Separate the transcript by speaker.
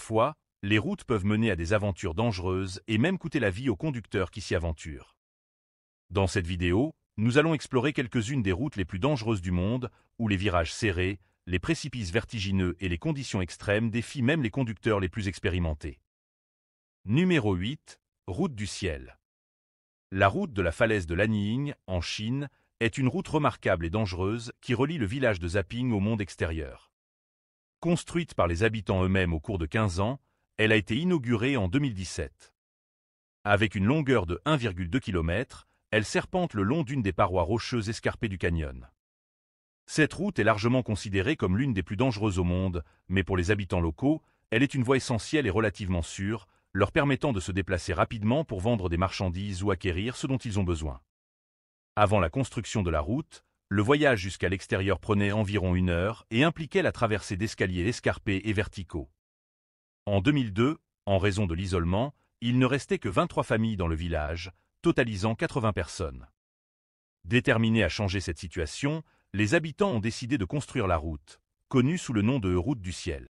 Speaker 1: Parfois, les routes peuvent mener à des aventures dangereuses et même coûter la vie aux conducteurs qui s'y aventurent. Dans cette vidéo, nous allons explorer quelques-unes des routes les plus dangereuses du monde, où les virages serrés, les précipices vertigineux et les conditions extrêmes défient même les conducteurs les plus expérimentés. Numéro 8. Route du ciel. La route de la falaise de Lanying, en Chine, est une route remarquable et dangereuse qui relie le village de Zaping au monde extérieur. Construite par les habitants eux-mêmes au cours de 15 ans, elle a été inaugurée en 2017. Avec une longueur de 1,2 km, elle serpente le long d'une des parois rocheuses escarpées du canyon. Cette route est largement considérée comme l'une des plus dangereuses au monde, mais pour les habitants locaux, elle est une voie essentielle et relativement sûre, leur permettant de se déplacer rapidement pour vendre des marchandises ou acquérir ce dont ils ont besoin. Avant la construction de la route, le voyage jusqu'à l'extérieur prenait environ une heure et impliquait la traversée d'escaliers escarpés et verticaux. En 2002, en raison de l'isolement, il ne restait que 23 familles dans le village, totalisant 80 personnes. Déterminés à changer cette situation, les habitants ont décidé de construire la route, connue sous le nom de route du ciel.